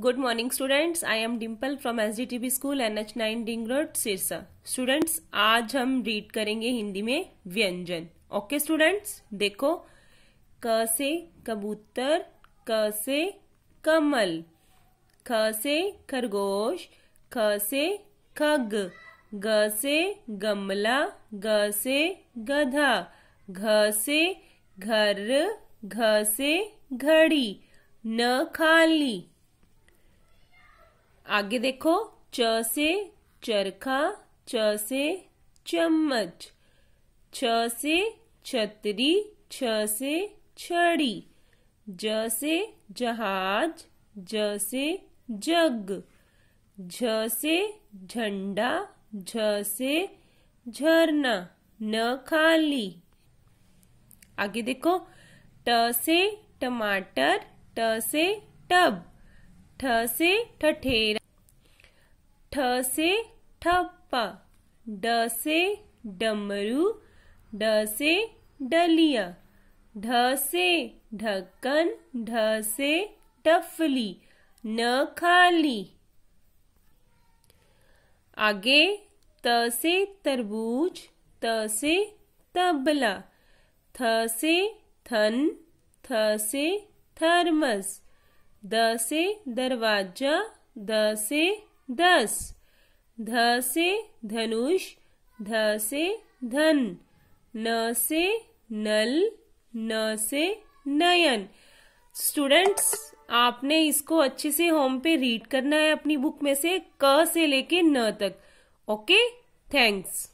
good morning students I am Dimple from S D TV school N H nine डिंग road Sirsa students आज हम read करेंगे हिंदी में व्यंजन ओके स्टूडेंट्स देखो क से कबूतर क से कमल ख से खरगोश ख से खग ग से गमला ग से गधा घ से घर घ से घड़ी न खाली आगे देखो च से चरखा च से चम्मच छ से छतरी छ से छड़ी ज से जहाज ज से जग झ से झंडा झ से झरना न खाली आगे देखो ट से टमाटर ट से टब ठ से ठठेरा ठ से ठप्पा ड से डमरू ड से डलिया ढ से ढक्कन ढ से डफली न खाली आगे त से तरबूज त से तबला थ से थन थ से थर्मस द से दरवाजा द से दस ध से धनुष ध से धन न से नल न से नयन स्टूडेंट्स आपने इसको अच्छे से होम पे रीड करना है अपनी बुक में से क से लेके न तक ओके थैंक्स